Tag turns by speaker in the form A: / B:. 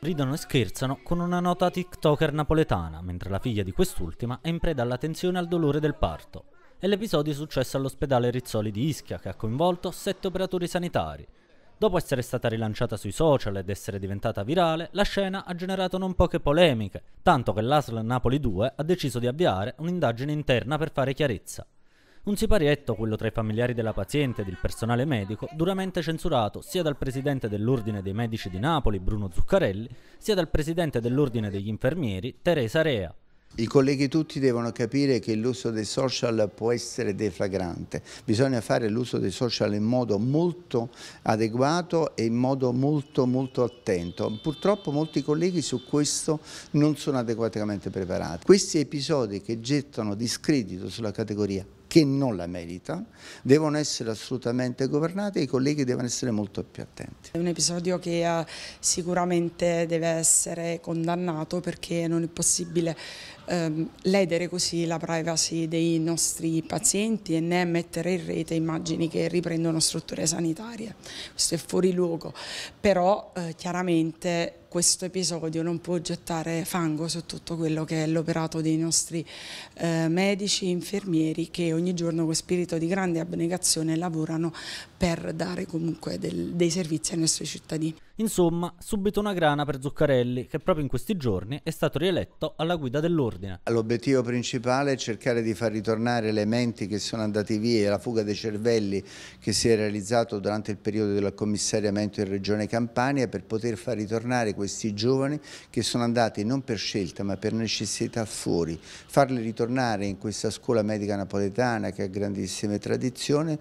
A: Ridono e scherzano con una nota TikToker napoletana, mentre la figlia di quest'ultima è in preda all'attenzione e al dolore del parto. È l'episodio successo all'ospedale Rizzoli di Ischia, che ha coinvolto sette operatori sanitari. Dopo essere stata rilanciata sui social ed essere diventata virale, la scena ha generato non poche polemiche, tanto che l'ASL Napoli 2 ha deciso di avviare un'indagine interna per fare chiarezza. Un siparietto, quello tra i familiari della paziente ed il personale medico, duramente censurato sia dal presidente dell'Ordine dei Medici di Napoli, Bruno Zuccarelli, sia dal presidente dell'Ordine degli Infermieri, Teresa Rea. I colleghi
B: tutti devono capire che l'uso dei social può essere deflagrante, bisogna fare l'uso dei social in modo molto adeguato e in modo molto molto attento. Purtroppo molti colleghi su questo non sono adeguatamente preparati. Questi episodi che gettano discredito sulla categoria che non la merita, devono essere assolutamente governate e i colleghi devono essere molto più attenti. È
C: un episodio che eh, sicuramente deve essere condannato perché non è possibile ehm, ledere così la privacy dei nostri pazienti e né mettere in rete immagini che riprendono strutture sanitarie. Questo è fuori luogo, però eh, chiaramente questo episodio non può gettare fango su tutto quello che è l'operato dei nostri eh, medici, infermieri che ogni giorno con spirito di grande abnegazione lavorano per dare comunque del, dei servizi ai nostri cittadini.
A: Insomma, subito una grana per Zuccarelli, che proprio in questi giorni è stato rieletto alla guida dell'ordine.
B: L'obiettivo principale è cercare di far ritornare le menti che sono andate via, la fuga dei cervelli che si è realizzato durante il periodo del commissariamento in Regione Campania per poter far ritornare questi giovani che sono andati non per scelta ma per necessità fuori, farli ritornare in questa scuola medica napoletana che ha grandissime tradizioni